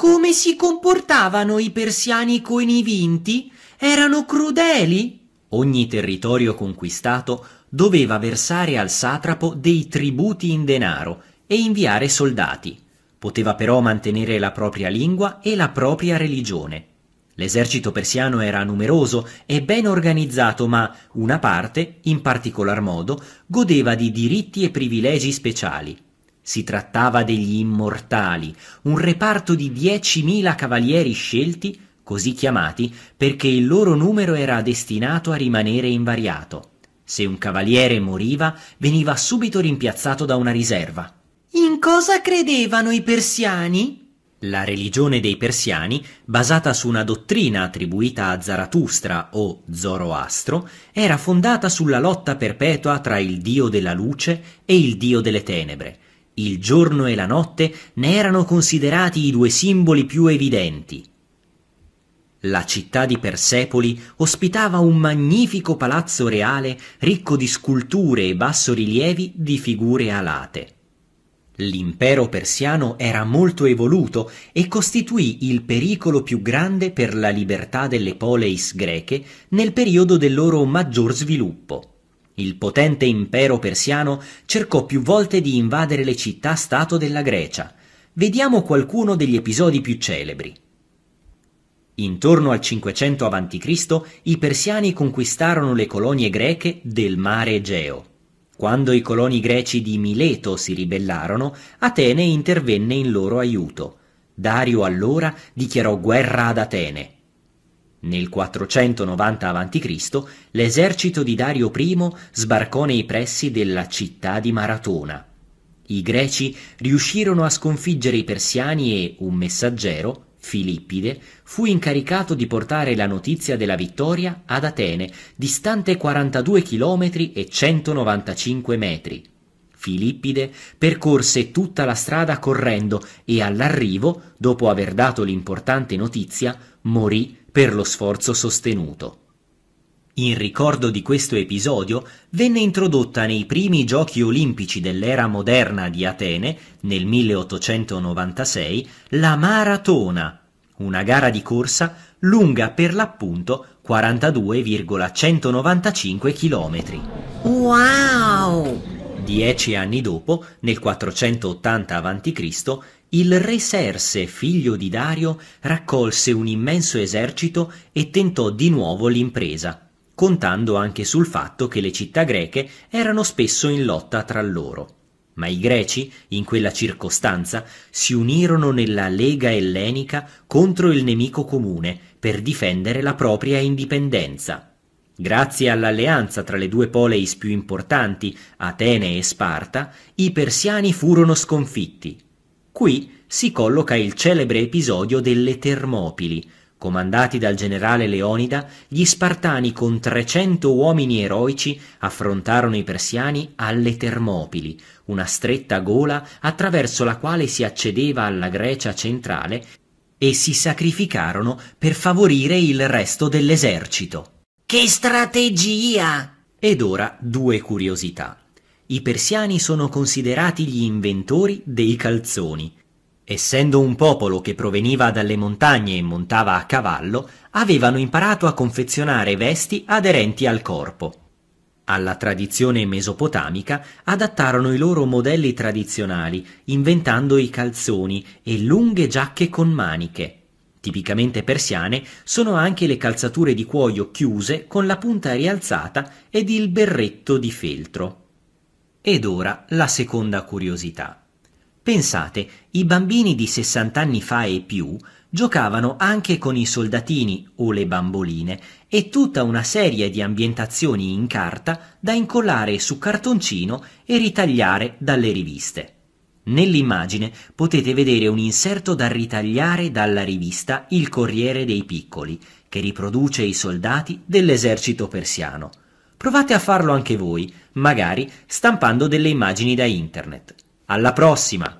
Come si comportavano i persiani con i vinti? Erano crudeli? Ogni territorio conquistato doveva versare al satrapo dei tributi in denaro e inviare soldati. Poteva però mantenere la propria lingua e la propria religione. L'esercito persiano era numeroso e ben organizzato, ma una parte, in particolar modo, godeva di diritti e privilegi speciali. Si trattava degli Immortali, un reparto di 10.000 cavalieri scelti, così chiamati, perché il loro numero era destinato a rimanere invariato. Se un cavaliere moriva, veniva subito rimpiazzato da una riserva. In cosa credevano i persiani? La religione dei persiani, basata su una dottrina attribuita a Zarathustra o Zoroastro, era fondata sulla lotta perpetua tra il dio della luce e il dio delle tenebre, il giorno e la notte ne erano considerati i due simboli più evidenti. La città di Persepoli ospitava un magnifico palazzo reale ricco di sculture e bassorilievi di figure alate. L'impero persiano era molto evoluto e costituì il pericolo più grande per la libertà delle poleis greche nel periodo del loro maggior sviluppo. Il potente impero persiano cercò più volte di invadere le città-stato della Grecia. Vediamo qualcuno degli episodi più celebri. Intorno al 500 a.C. i persiani conquistarono le colonie greche del mare Egeo. Quando i coloni greci di Mileto si ribellarono, Atene intervenne in loro aiuto. Dario allora dichiarò guerra ad Atene nel 490 a.C. l'esercito di Dario I sbarcò nei pressi della città di Maratona. I greci riuscirono a sconfiggere i persiani e un messaggero, Filippide, fu incaricato di portare la notizia della vittoria ad Atene, distante 42 km e 195 metri. Filippide percorse tutta la strada correndo e all'arrivo, dopo aver dato l'importante notizia, morì per lo sforzo sostenuto. In ricordo di questo episodio venne introdotta nei primi giochi olimpici dell'era moderna di Atene, nel 1896, la maratona, una gara di corsa lunga per l'appunto 42,195 km. Wow! Dieci anni dopo, nel 480 a.C., il re Serse, figlio di Dario, raccolse un immenso esercito e tentò di nuovo l'impresa, contando anche sul fatto che le città greche erano spesso in lotta tra loro. Ma i greci, in quella circostanza, si unirono nella Lega ellenica contro il nemico comune per difendere la propria indipendenza. Grazie all'alleanza tra le due poleis più importanti, Atene e Sparta, i persiani furono sconfitti Qui si colloca il celebre episodio delle Termopili. Comandati dal generale Leonida, gli Spartani con 300 uomini eroici affrontarono i Persiani alle Termopili, una stretta gola attraverso la quale si accedeva alla Grecia centrale e si sacrificarono per favorire il resto dell'esercito. Che strategia! Ed ora due curiosità i persiani sono considerati gli inventori dei calzoni. Essendo un popolo che proveniva dalle montagne e montava a cavallo, avevano imparato a confezionare vesti aderenti al corpo. Alla tradizione mesopotamica adattarono i loro modelli tradizionali, inventando i calzoni e lunghe giacche con maniche. Tipicamente persiane sono anche le calzature di cuoio chiuse con la punta rialzata ed il berretto di feltro. Ed ora la seconda curiosità. Pensate, i bambini di 60 anni fa e più giocavano anche con i soldatini o le bamboline e tutta una serie di ambientazioni in carta da incollare su cartoncino e ritagliare dalle riviste. Nell'immagine potete vedere un inserto da ritagliare dalla rivista Il Corriere dei Piccoli, che riproduce i soldati dell'esercito persiano. Provate a farlo anche voi, magari stampando delle immagini da internet. Alla prossima!